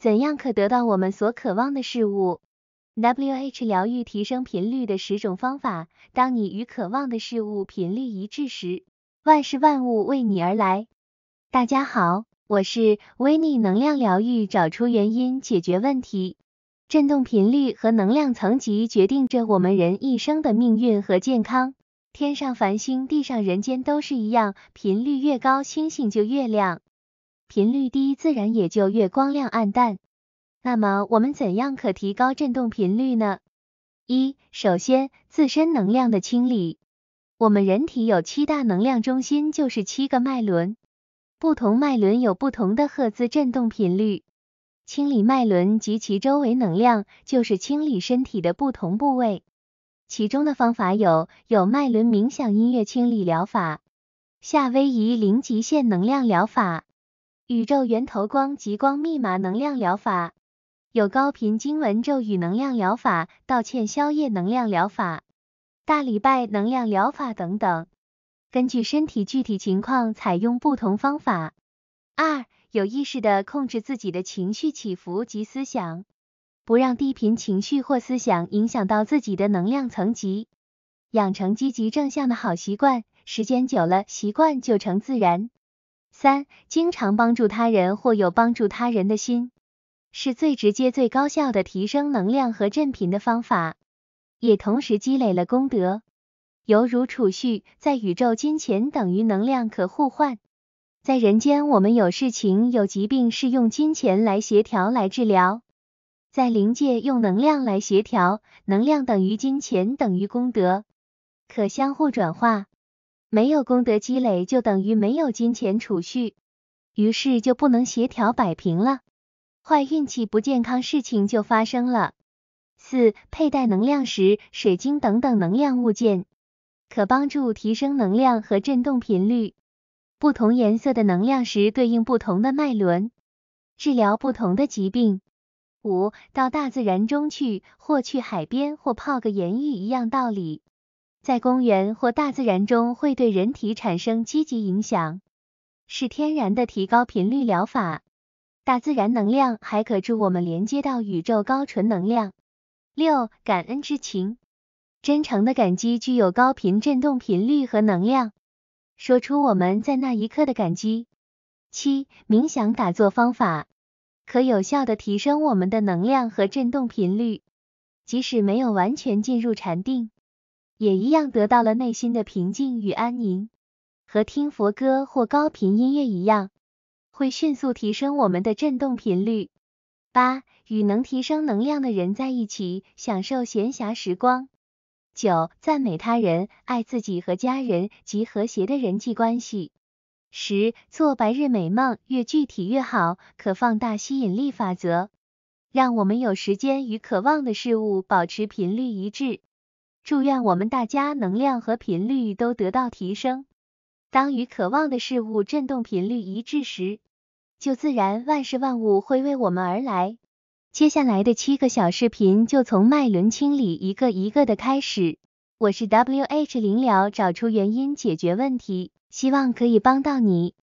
怎样可得到我们所渴望的事物？W H 疗愈提升频率的十种方法。当你与渴望的事物频率一致时，万事万物为你而来。大家好，我是维尼能量疗愈，找出原因，解决问题。振动频率和能量层级决定着我们人一生的命运和健康。天上繁星，地上人间都是一样，频率越高，星星就越亮。频率低，自然也就越光亮暗淡。那么我们怎样可提高振动频率呢？一、首先自身能量的清理。我们人体有七大能量中心，就是七个脉轮，不同脉轮有不同的赫兹振动频率。清理脉轮及其周围能量，就是清理身体的不同部位。其中的方法有：有脉轮冥想音乐清理疗法、夏威夷零极限能量疗法。宇宙源头光、极光密码、能量疗法，有高频经文咒语能量疗法、道歉宵夜能量疗法、大礼拜能量疗法等等，根据身体具体情况采用不同方法。二、有意识的控制自己的情绪起伏及思想，不让低频情绪或思想影响到自己的能量层级，养成积极正向的好习惯，时间久了，习惯就成自然。三、经常帮助他人或有帮助他人的心，是最直接、最高效的提升能量和振频的方法，也同时积累了功德，犹如储蓄。在宇宙，金钱等于能量，可互换。在人间，我们有事情、有疾病，是用金钱来协调、来治疗；在灵界，用能量来协调，能量等于金钱等于功德，可相互转化。没有功德积累，就等于没有金钱储蓄，于是就不能协调摆平了，坏运气、不健康事情就发生了。四、佩戴能量石、水晶等等能量物件，可帮助提升能量和振动频率。不同颜色的能量石对应不同的脉轮，治疗不同的疾病。五、到大自然中去，或去海边，或泡个盐浴，一样道理。在公园或大自然中会对人体产生积极影响，是天然的提高频率疗法。大自然能量还可助我们连接到宇宙高纯能量。六、感恩之情，真诚的感激具有高频振动频率和能量，说出我们在那一刻的感激。七、冥想打坐方法，可有效的提升我们的能量和振动频率，即使没有完全进入禅定。也一样得到了内心的平静与安宁，和听佛歌或高频音乐一样，会迅速提升我们的振动频率。八、与能提升能量的人在一起，享受闲暇时光。九、赞美他人，爱自己和家人及和谐的人际关系。十、做白日美梦，越具体越好，可放大吸引力法则，让我们有时间与渴望的事物保持频率一致。祝愿我们大家能量和频率都得到提升。当与渴望的事物振动频率一致时，就自然万事万物会为我们而来。接下来的七个小视频就从脉轮清理一个一个的开始。我是 W H 零了，找出原因解决问题，希望可以帮到你。